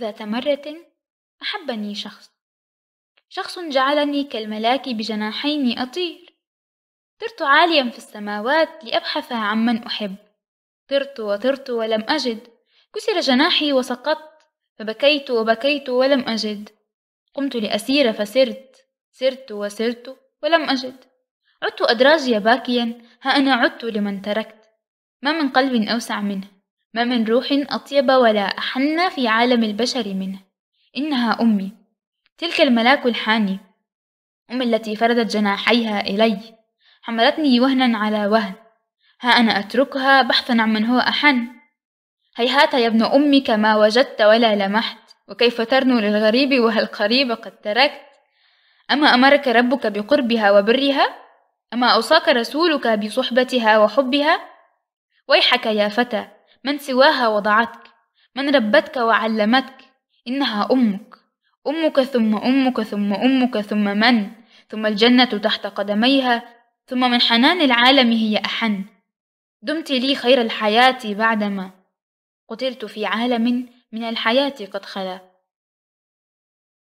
ذات مرة أحبني شخص شخص جعلني كالملاك بجناحين أطير طرت عاليا في السماوات لأبحث عمن أحب طرت وطرت ولم أجد كسر جناحي وسقطت فبكيت وبكيت ولم أجد قمت لأسير فسرت سرت وسرت ولم أجد عدت أدراجي باكيا ها أنا عدت لمن تركت ما من قلب أوسع منه ما من روح أطيب ولا أحن في عالم البشر منه إنها أمي تلك الملاك الحاني أم التي فردت جناحيها إلي حملتني وهنا على وهن ها أنا أتركها بحثا عن من هو أحن هيهات يا ابن أمي كما وجدت ولا لمحت وكيف ترنو للغريب وهل قريب قد تركت أما أمرك ربك بقربها وبرها أما أوصاك رسولك بصحبتها وحبها ويحك يا فتى من سواها وضعتك من ربتك وعلمتك إنها أمك أمك ثم أمك ثم أمك ثم من ثم الجنة تحت قدميها ثم من حنان العالم هي أحن دمت لي خير الحياة بعدما قتلت في عالم من الحياة قد خلا